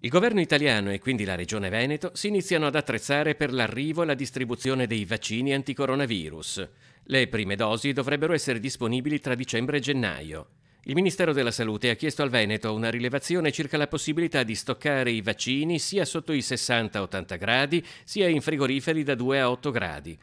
Il governo italiano e quindi la regione Veneto si iniziano ad attrezzare per l'arrivo e la distribuzione dei vaccini anticoronavirus. Le prime dosi dovrebbero essere disponibili tra dicembre e gennaio. Il Ministero della Salute ha chiesto al Veneto una rilevazione circa la possibilità di stoccare i vaccini sia sotto i 60-80 gradi, sia in frigoriferi da 2 a 8 gradi.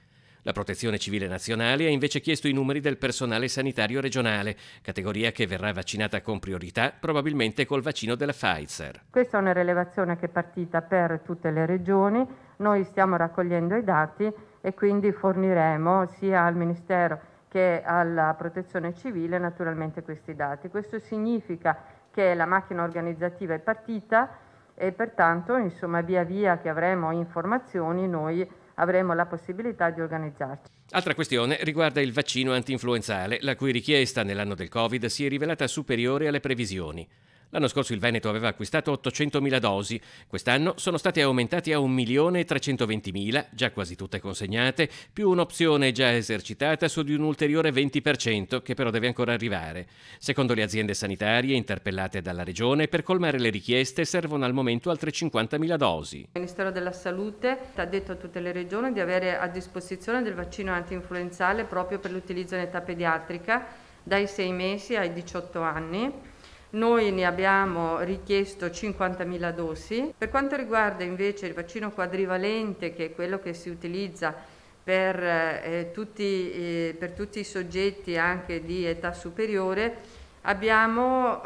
La Protezione Civile Nazionale ha invece chiesto i numeri del personale sanitario regionale, categoria che verrà vaccinata con priorità probabilmente col vaccino della Pfizer. Questa è una rilevazione che è partita per tutte le regioni, noi stiamo raccogliendo i dati e quindi forniremo sia al Ministero che alla Protezione Civile naturalmente questi dati. Questo significa che la macchina organizzativa è partita e pertanto insomma, via via che avremo informazioni noi avremo la possibilità di organizzarci. Altra questione riguarda il vaccino antinfluenzale, la cui richiesta nell'anno del Covid si è rivelata superiore alle previsioni. L'anno scorso il Veneto aveva acquistato 800.000 dosi, quest'anno sono state aumentate a 1.320.000, già quasi tutte consegnate, più un'opzione già esercitata su di un ulteriore 20% che però deve ancora arrivare. Secondo le aziende sanitarie interpellate dalla Regione, per colmare le richieste servono al momento altre 50.000 dosi. Il Ministero della Salute ha detto a tutte le regioni di avere a disposizione del vaccino anti-influenzale proprio per l'utilizzo in età pediatrica dai 6 mesi ai 18 anni noi ne abbiamo richiesto 50.000 dosi. Per quanto riguarda invece il vaccino quadrivalente, che è quello che si utilizza per, eh, tutti, eh, per tutti i soggetti anche di età superiore, Abbiamo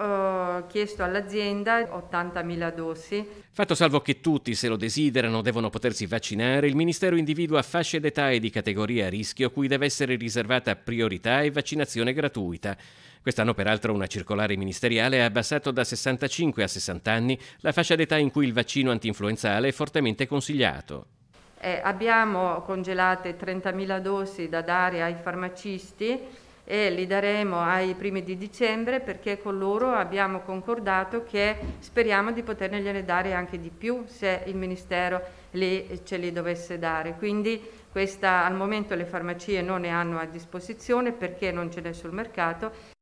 eh, chiesto all'azienda 80.000 dosi. Fatto salvo che tutti, se lo desiderano, devono potersi vaccinare, il Ministero individua fasce d'età e di categoria a rischio cui deve essere riservata priorità e vaccinazione gratuita. Quest'anno peraltro una circolare ministeriale ha abbassato da 65 a 60 anni la fascia d'età in cui il vaccino antinfluenzale è fortemente consigliato. Eh, abbiamo congelate 30.000 dosi da dare ai farmacisti e li daremo ai primi di dicembre perché con loro abbiamo concordato che speriamo di potergliene dare anche di più se il Ministero li, ce li dovesse dare. Quindi questa, al momento le farmacie non ne hanno a disposizione perché non ce n'è sul mercato.